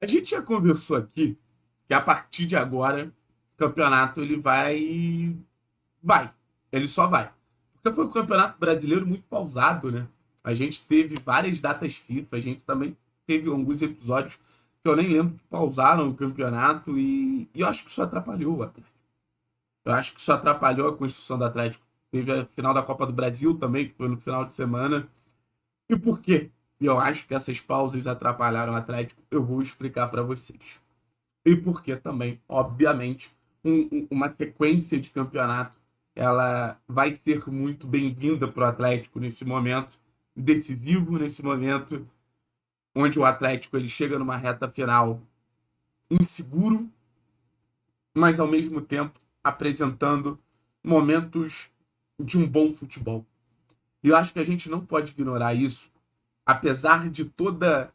A gente já conversou aqui que a partir de agora o campeonato ele vai. Vai. Ele só vai. Porque foi um campeonato brasileiro muito pausado, né? A gente teve várias datas FIFA, a gente também teve alguns episódios que eu nem lembro que pausaram o campeonato e, e eu acho que isso atrapalhou o Atlético. Eu acho que isso atrapalhou a construção do Atlético. Teve a final da Copa do Brasil também, que foi no final de semana. E por quê? E eu acho que essas pausas atrapalharam o Atlético. Eu vou explicar para vocês. E porque também, obviamente, um, um, uma sequência de campeonato ela vai ser muito bem-vinda para o Atlético nesse momento decisivo, nesse momento onde o Atlético ele chega numa reta final inseguro, mas ao mesmo tempo apresentando momentos de um bom futebol. E eu acho que a gente não pode ignorar isso, apesar de toda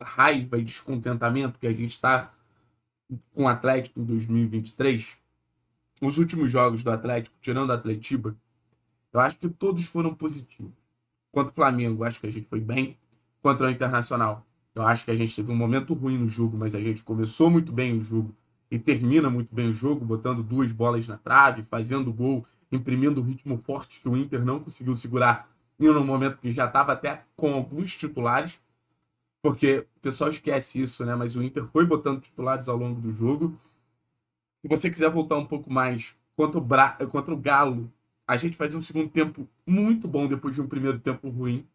raiva e descontentamento que a gente está com o Atlético em 2023, os últimos jogos do Atlético, tirando a Atletiba, eu acho que todos foram positivos. Contra o Flamengo, acho que a gente foi bem. Contra o Internacional, eu acho que a gente teve um momento ruim no jogo, mas a gente começou muito bem o jogo e termina muito bem o jogo, botando duas bolas na trave, fazendo gol, imprimindo um ritmo forte que o Inter não conseguiu segurar e no momento que já estava até com alguns titulares, porque o pessoal esquece isso, né? Mas o Inter foi botando titulares ao longo do jogo. Se você quiser voltar um pouco mais contra o, Bra... contra o Galo, a gente fazia um segundo tempo muito bom depois de um primeiro tempo ruim.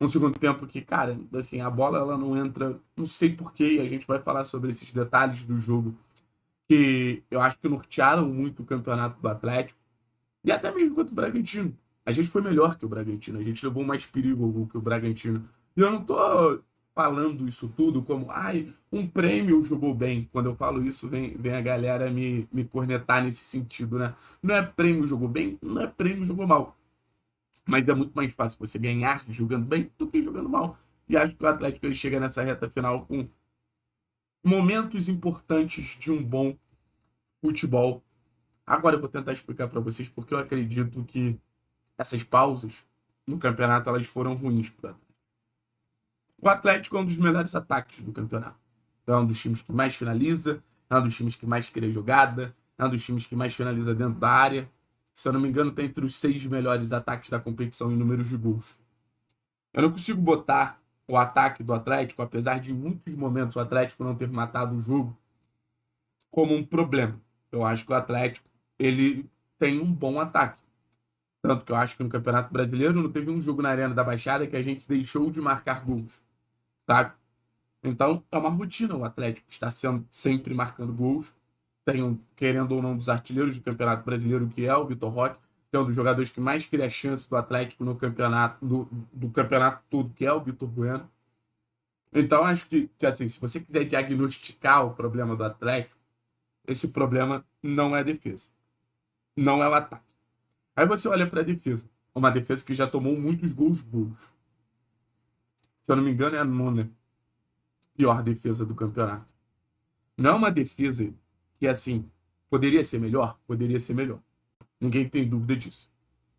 Um segundo tempo que, cara, assim, a bola ela não entra, não sei porquê, a gente vai falar sobre esses detalhes do jogo que eu acho que nortearam muito o campeonato do Atlético e até mesmo contra o Bragantino. A gente foi melhor que o Bragantino, a gente levou mais perigo ao gol que o Bragantino. E eu não tô falando isso tudo como, ai, um prêmio jogou bem. Quando eu falo isso, vem, vem a galera me, me cornetar nesse sentido, né? Não é prêmio jogou bem, não é prêmio jogou mal. Mas é muito mais fácil você ganhar jogando bem do que jogando mal. E acho que o Atlético ele chega nessa reta final com momentos importantes de um bom futebol. Agora eu vou tentar explicar para vocês porque eu acredito que essas pausas no campeonato elas foram ruins para o Atlético. O Atlético é um dos melhores ataques do campeonato. É um dos times que mais finaliza, é um dos times que mais cria jogada, é um dos times que mais finaliza dentro da área. Se eu não me engano, está entre os seis melhores ataques da competição em números de gols. Eu não consigo botar o ataque do Atlético, apesar de em muitos momentos o Atlético não ter matado o jogo, como um problema. Eu acho que o Atlético ele tem um bom ataque. Tanto que eu acho que no Campeonato Brasileiro não teve um jogo na Arena da Baixada que a gente deixou de marcar gols, sabe? Então, é uma rotina o Atlético está sendo, sempre marcando gols. Tem um, querendo ou não, dos artilheiros do Campeonato Brasileiro, que é o Vitor Roque, Tem é um dos jogadores que mais cria chance do Atlético no campeonato, do, do campeonato todo, que é o Vitor Bueno. Então, acho que, que, assim, se você quiser diagnosticar o problema do Atlético, esse problema não é a defesa, não é o ataque. Aí você olha para a defesa. Uma defesa que já tomou muitos gols burros. Se eu não me engano, é a nona pior defesa do campeonato. Não é uma defesa que, assim, poderia ser melhor? Poderia ser melhor. Ninguém tem dúvida disso.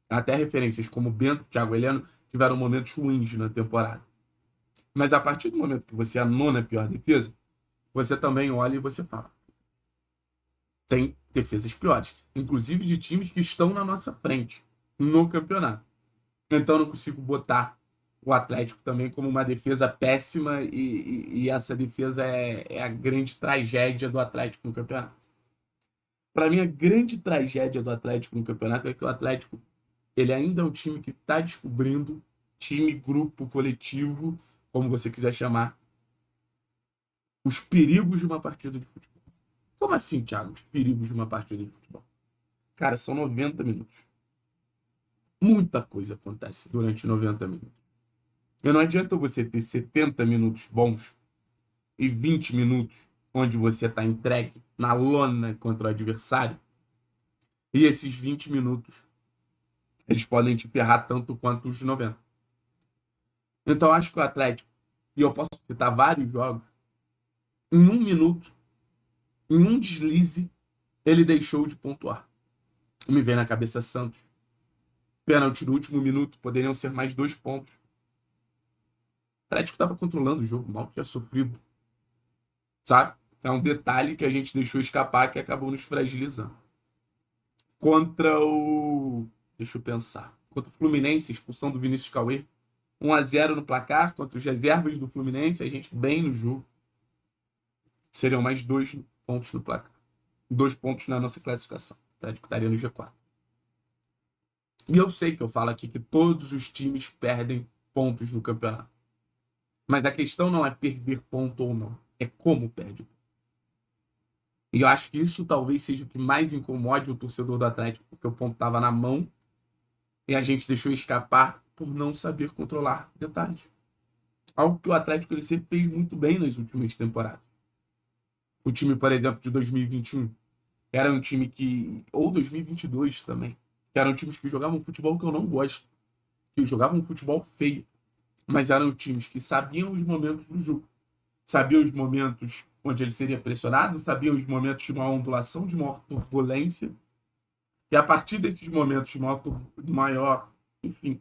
Até referências como Bento, Thiago Heleno tiveram momentos ruins na temporada. Mas a partir do momento que você é a nona pior defesa, você também olha e você fala. Tem defesas piores, inclusive de times que estão na nossa frente no campeonato. Então não consigo botar o Atlético também como uma defesa péssima e, e, e essa defesa é, é, a grande tragédia do Atlético no campeonato. Para mim, a grande tragédia do Atlético no campeonato é que o Atlético ele ainda é um time que está descobrindo time, grupo, coletivo, como você quiser chamar, os perigos de uma partida de futebol. Como assim, Thiago? Os perigos de uma partida de futebol. Cara, são 90 minutos. Muita coisa acontece durante 90 minutos. E não adianta você ter 70 minutos bons e 20 minutos onde você está entregue na lona contra o adversário. E esses 20 minutos, eles podem te ferrar tanto quanto os 90. Então acho que o Atlético, e eu posso citar vários jogos, em um minuto em um deslize, ele deixou de pontuar. Me vem na cabeça Santos. Pênalti no último minuto, poderiam ser mais dois pontos. O Atlético estava controlando o jogo, mal que é sofrido. Sabe? É um detalhe que a gente deixou escapar que acabou nos fragilizando. Contra o. Deixa eu pensar. Contra o Fluminense, expulsão do Vinícius Cauê. 1 a 0 no placar contra os reservas do Fluminense, a gente bem no jogo. Seriam mais dois pontos no placar. Dois pontos na nossa classificação. O tá? Atlético estaria no G4. E eu sei que eu falo aqui que todos os times perdem pontos no campeonato. Mas a questão não é perder ponto ou não, é como perde. E eu acho que isso talvez seja o que mais incomode o torcedor do Atlético, porque o ponto estava na mão e a gente deixou escapar por não saber controlar detalhes. Algo que o Atlético ele sempre fez muito bem nas últimas temporadas. O time, por exemplo, de 2021 era um time que. Ou 2022 também. Que eram times que jogavam futebol que eu não gosto. Que jogavam futebol feio. Mas eram times que sabiam os momentos do jogo. Sabiam os momentos onde ele seria pressionado, sabiam os momentos de maior ondulação, de maior turbulência. E a partir desses momentos de maior, de maior enfim,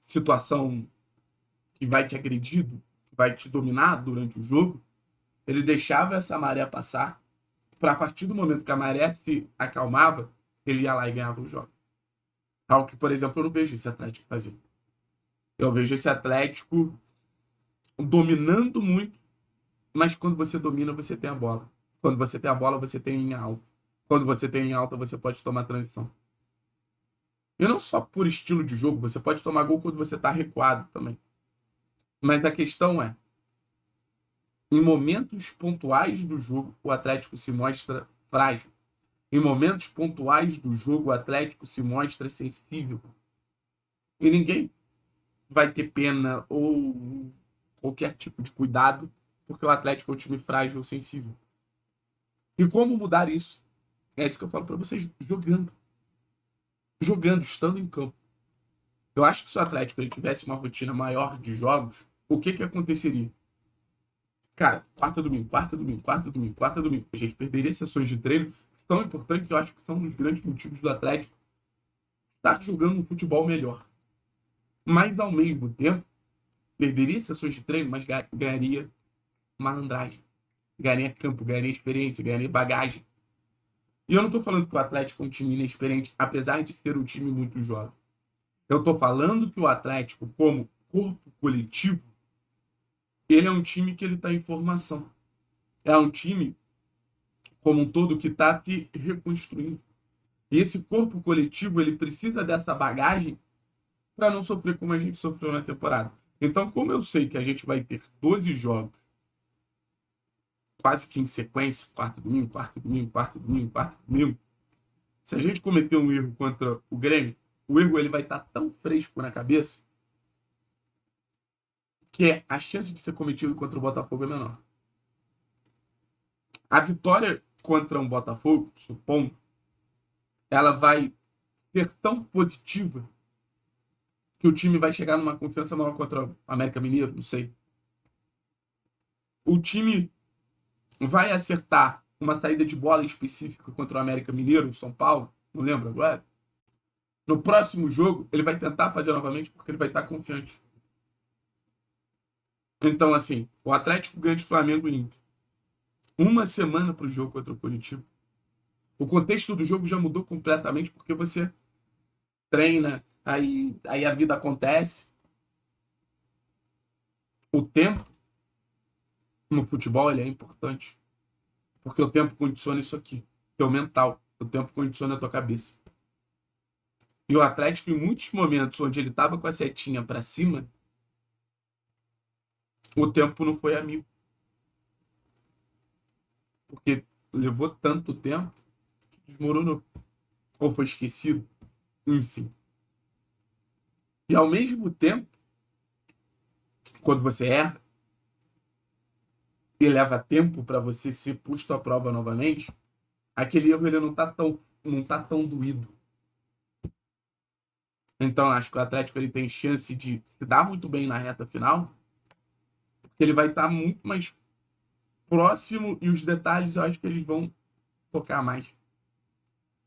situação que vai te agredido, que vai te dominar durante o jogo, ele deixava essa maré passar, para a partir do momento que a maré se acalmava, ele ia lá e ganhava o jogo. Algo que, por exemplo, eu não vejo esse Atlético fazer. Eu vejo esse Atlético dominando muito, mas quando você domina, você tem a bola. Quando você tem a bola, você tem em alta. Quando você tem em alta, você pode tomar transição. E não só por estilo de jogo, você pode tomar gol quando você está recuado também. Mas a questão é, em momentos pontuais do jogo, o Atlético se mostra frágil. Em momentos pontuais do jogo, o Atlético se mostra sensível. E ninguém vai ter pena ou qualquer tipo de cuidado, porque o Atlético é um time frágil ou sensível. E como mudar isso? É isso que eu falo para vocês, jogando. Jogando, estando em campo. Eu acho que se o Atlético ele tivesse uma rotina maior de jogos, o que, que aconteceria? Cara, quarta domingo, quarta domingo, quarta domingo, quarta domingo. A gente perderia sessões de treino que são importantes, eu acho que são um dos grandes motivos do Atlético estar tá jogando um futebol melhor. Mas ao mesmo tempo, perderia sessões de treino, mas ganharia malandragem. Ganharia campo, ganharia experiência, ganharia bagagem. E eu não estou falando que o Atlético é um time inexperiente, apesar de ser um time muito jovem. Eu estou falando que o Atlético, como corpo coletivo, ele é um time que ele está em formação. É um time, como um todo, que está se reconstruindo. E esse corpo coletivo, ele precisa dessa bagagem para não sofrer como a gente sofreu na temporada. Então, como eu sei que a gente vai ter 12 jogos, quase que em sequência, quarto domingo, quarto domingo, quarto domingo, quarto domingo, se a gente cometer um erro contra o Grêmio, o erro ele vai estar tá tão fresco na cabeça que a chance de ser cometido contra o Botafogo é menor. A vitória contra um Botafogo, supondo, ela vai ser tão positiva que o time vai chegar numa confiança nova contra o América Mineiro, não sei. O time vai acertar uma saída de bola específica contra o América Mineiro, o São Paulo, não lembro agora. No próximo jogo, ele vai tentar fazer novamente porque ele vai estar confiante. Então, assim, o Atlético ganha de Flamengo e Inter. Uma semana para o jogo contra o Curitiba. O contexto do jogo já mudou completamente porque você treina, aí, aí a vida acontece. O tempo no futebol ele é importante. Porque o tempo condiciona isso aqui, teu mental. O tempo condiciona a tua cabeça. E o Atlético, em muitos momentos onde ele estava com a setinha para cima, o tempo não foi amigo. Porque levou tanto tempo que desmoronou. Ou foi esquecido. Enfim. E ao mesmo tempo, quando você erra e leva tempo para você ser posto à prova novamente, aquele erro ele não tá tão não tá tão doído. Então acho que o Atlético ele tem chance de se dar muito bem na reta final ele vai estar tá muito mais próximo e os detalhes eu acho que eles vão tocar mais.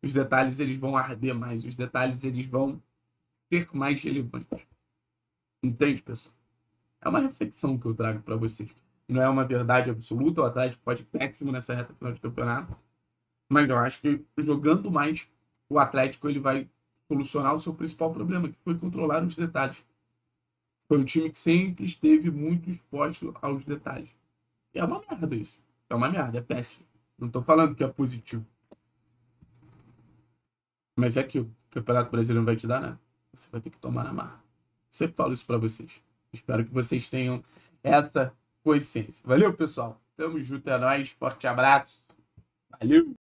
Os detalhes eles vão arder mais, os detalhes eles vão ser mais relevantes. Entende, pessoal? É uma reflexão que eu trago para vocês. Não é uma verdade absoluta, o Atlético pode péssimo nessa reta final de campeonato, mas eu acho que jogando mais, o Atlético ele vai solucionar o seu principal problema, que foi controlar os detalhes. Foi um time que sempre esteve muito exposto aos detalhes. É uma merda isso. É uma merda, é péssimo. Não tô falando que é positivo. Mas é aquilo. O Campeonato Brasileiro não vai te dar nada. Você vai ter que tomar na marra. Sempre falo isso para vocês. Espero que vocês tenham essa consciência. Valeu, pessoal. Tamo junto, é nóis. Forte abraço. Valeu!